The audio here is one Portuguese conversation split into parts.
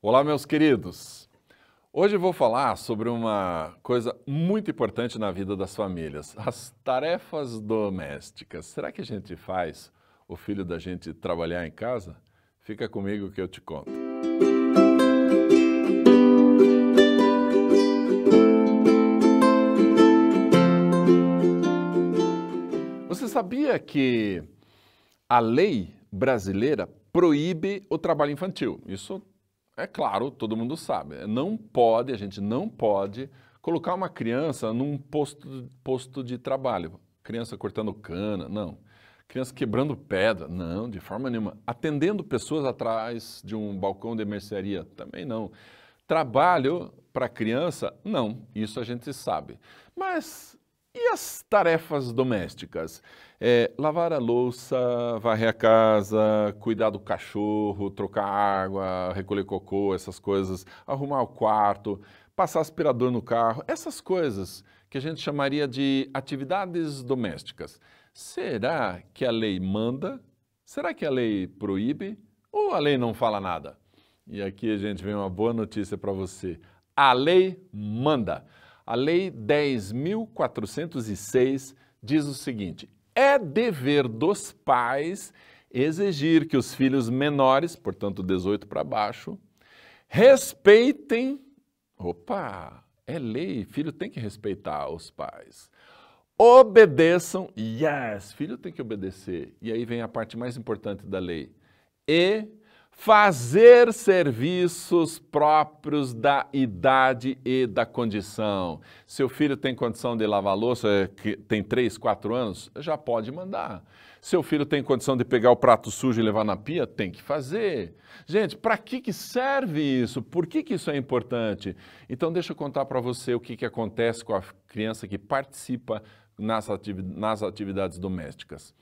Olá, meus queridos. Hoje vou falar sobre uma coisa muito importante na vida das famílias: as tarefas domésticas. Será que a gente faz o filho da gente trabalhar em casa? Fica comigo que eu te conto. Você sabia que a lei brasileira proíbe o trabalho infantil? Isso é claro, todo mundo sabe. Né? Não pode, a gente não pode colocar uma criança num posto, posto de trabalho. Criança cortando cana, não. Criança quebrando pedra, não, de forma nenhuma. Atendendo pessoas atrás de um balcão de mercearia, também não. Trabalho para criança, não, isso a gente sabe. Mas e as tarefas domésticas? É, lavar a louça, varrer a casa, cuidar do cachorro, trocar água, recolher cocô, essas coisas, arrumar o quarto, passar aspirador no carro, essas coisas que a gente chamaria de atividades domésticas. Será que a lei manda? Será que a lei proíbe? Ou a lei não fala nada? E aqui a gente vem uma boa notícia para você. A lei manda. A Lei 10.406 diz o seguinte: é dever dos pais exigir que os filhos menores, portanto 18 para baixo, respeitem. Opa! É lei, filho tem que respeitar os pais. Obedeçam, yes, filho tem que obedecer. E aí vem a parte mais importante da lei. E fazer serviços próprios da idade e da condição. Seu filho tem condição de lavar louça, é que tem 3, 4 anos, já pode mandar. Seu filho tem condição de pegar o prato sujo e levar na pia, tem que fazer. Gente, para que, que serve isso? Por que, que isso é importante? Então, deixa eu contar para você o que, que acontece com a criança que participa nas, atividades domésticas.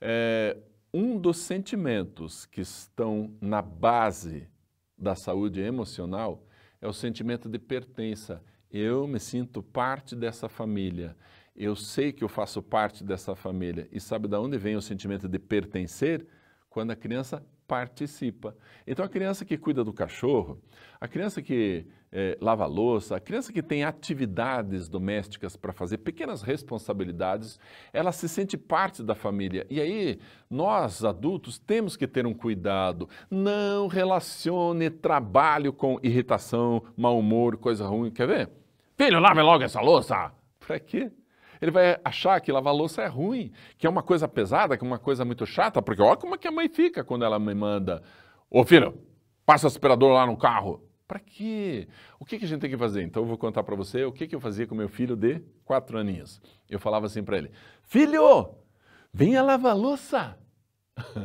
É, um dos sentimentos que estão na base da saúde emocional é o sentimento de pertença. Eu me sinto parte dessa família. Eu sei que eu faço parte dessa família. E sabe de onde vem o sentimento de pertencer? Quando a criança participa. Então, a criança que cuida do cachorro, a criança que é, lava louça, a criança que tem atividades domésticas para fazer, pequenas responsabilidades, ela se sente parte da família. E aí, nós adultos temos que ter um cuidado. Não relacione trabalho com irritação, mau humor, coisa ruim. Quer ver? Filho, lave logo essa louça! Para quê? ele vai achar que lavar louça é ruim, que é uma coisa pesada, que é uma coisa muito chata, porque olha como é que a mãe fica quando ela me manda. Ô filho, passa aspirador lá no carro. Para quê? O que, que, a gente tem que fazer? Então eu vou contar para você o que, que eu fazia com meu filho de quatro aninhos. Eu falava assim para ele: Filho, venha lavar louça.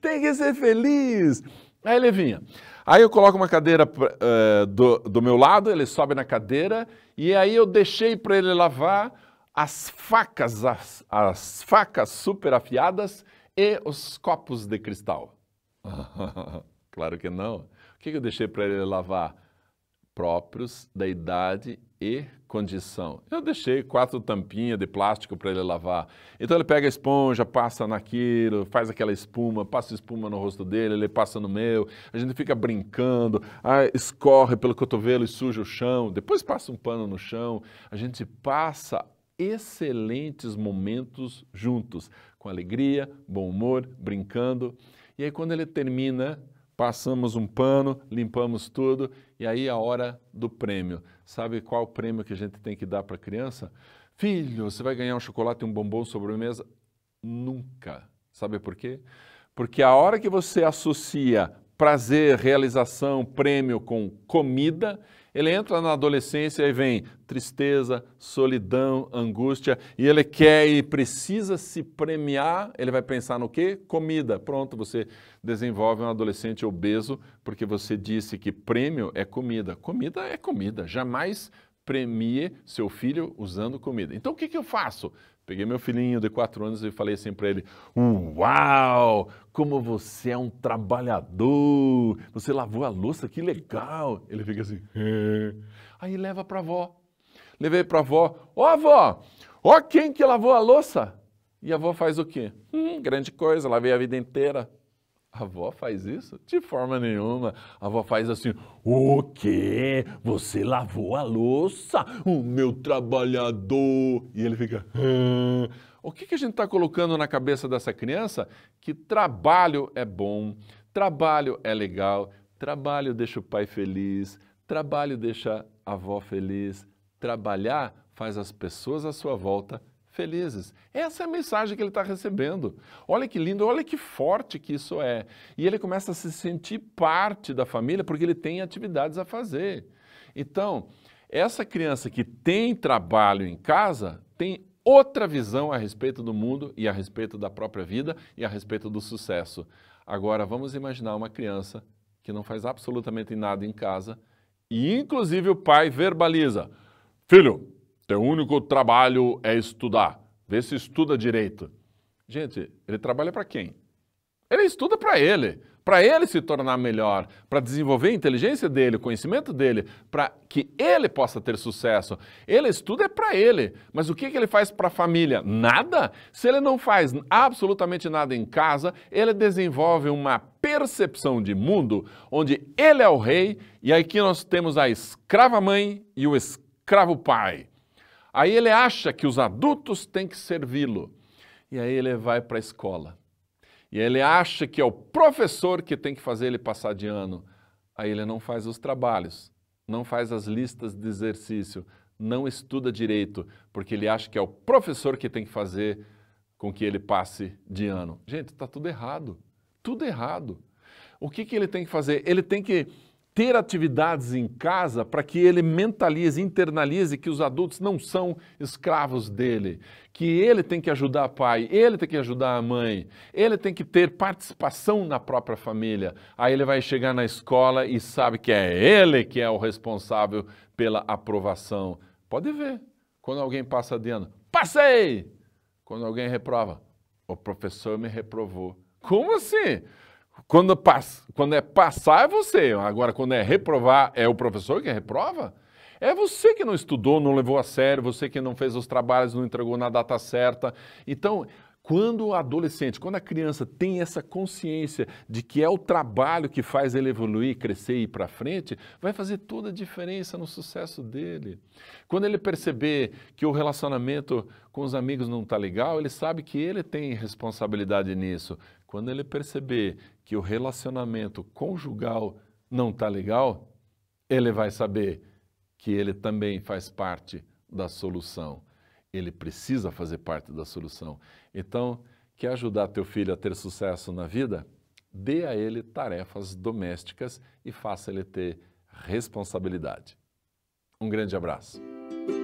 tem que ser feliz. Aí ele vinha. Aí eu coloco uma cadeira uh, do, do meu lado, ele sobe na cadeira, e aí eu deixei para ele lavar as facas, as, as facas super afiadas e os copos de cristal. claro que não o que eu deixei para ele lavar? Próprios da idade e condição. Eu deixei quatro tampinhas de plástico para ele lavar. Então ele pega a esponja, passa naquilo, faz aquela espuma, passa espuma no rosto dele, ele passa no meu. A gente fica brincando, escorre pelo cotovelo e suja o chão. Depois passa um pano no chão. A gente passa excelentes momentos juntos, com alegria, bom humor, brincando. E aí quando ele termina passamos um pano, limpamos tudo e aí é a hora do prêmio. Sabe qual prêmio que a gente tem que dar para a criança? Filho, você vai ganhar um chocolate e um bombom sobremesa? Nunca. Sabe por quê? Porque a hora que você associa prazer, realização, prêmio com comida, ele entra na adolescência e vem tristeza, solidão, angústia, e ele quer e precisa se premiar, ele vai pensar no quê? Comida. Pronto, você desenvolve um adolescente obeso porque você disse que prêmio é comida. Comida é comida, jamais premie seu filho usando comida. Então o que, que eu faço? Peguei meu filhinho de quatro anos e falei assim para ele: Uau, como você é um trabalhador! Você lavou a louça, que legal! Ele fica assim. Aí leva para avó. Levei para avó: Ó, oh, avó, ó, oh, quem que lavou a louça? E a avó faz o quê? Hum, grande coisa, lavei a vida inteira. A avó faz isso? De forma nenhuma. A avó faz assim: O quê? Você lavou a louça? O meu trabalhador! E ele fica. Hum. O que, que a gente está colocando na cabeça dessa criança? Que trabalho é bom, trabalho é legal, trabalho deixa o pai feliz, trabalho deixa a avó feliz. Trabalhar faz as pessoas à sua volta felizes. Essa é a mensagem que ele está recebendo. Olha que lindo, olha que forte que isso é. E ele começa a se sentir parte da família porque ele tem atividades a fazer. Então, essa criança que tem trabalho em casa tem outra visão a respeito do mundo e a respeito da própria vida e a respeito do sucesso. Agora, vamos imaginar uma criança que não faz absolutamente nada em casa e, inclusive, o pai verbaliza: Filho, teu único trabalho é estudar. Vê se estuda direito. Gente, ele trabalha para quem? Ele estuda para ele, para ele se tornar melhor, para desenvolver a inteligência dele, o conhecimento dele, para que ele possa ter sucesso. Ele estuda é para ele, mas o que, que ele faz para a família? Nada. Se ele não faz absolutamente nada em casa, ele desenvolve uma percepção de mundo onde ele é o rei e aqui nós temos a escrava mãe e o escravo pai. Aí ele acha que os adultos têm que servi-lo. E aí ele vai para a escola. E aí ele acha que é o professor que tem que fazer ele passar de ano. Aí ele não faz os trabalhos, não faz as listas de exercício, não estuda direito, porque ele acha que é o professor que tem que fazer com que ele passe de ano. Gente, está tudo errado. Tudo errado. O que, que ele tem que fazer? Ele tem que ter atividades em casa para que ele mentalize, internalize que os adultos não são escravos dele, que ele tem que ajudar o pai, ele tem que ajudar a mãe, ele tem que ter participação na própria família. Aí ele vai chegar na escola e sabe que é ele que é o responsável pela aprovação. Pode ver, quando alguém passa ano, passei! Quando alguém reprova, o professor me reprovou. Como assim? Quando, pass, quando é passar, é você. Agora, quando é reprovar, é o professor que reprova? É você que não estudou, não levou a sério, você que não fez os trabalhos, não entregou na data certa. Então, quando o adolescente, quando a criança tem essa consciência de que é o trabalho que faz ele evoluir, crescer e ir para frente, vai fazer toda a diferença no sucesso dele. Quando ele perceber que o relacionamento com os amigos não está legal, ele sabe que ele tem responsabilidade nisso. Quando ele perceber que o relacionamento conjugal não está legal, ele vai saber que ele também faz parte da solução. Ele precisa fazer parte da solução. Então, quer ajudar teu filho a ter sucesso na vida? Dê a ele tarefas domésticas e faça ele ter responsabilidade. Um grande abraço.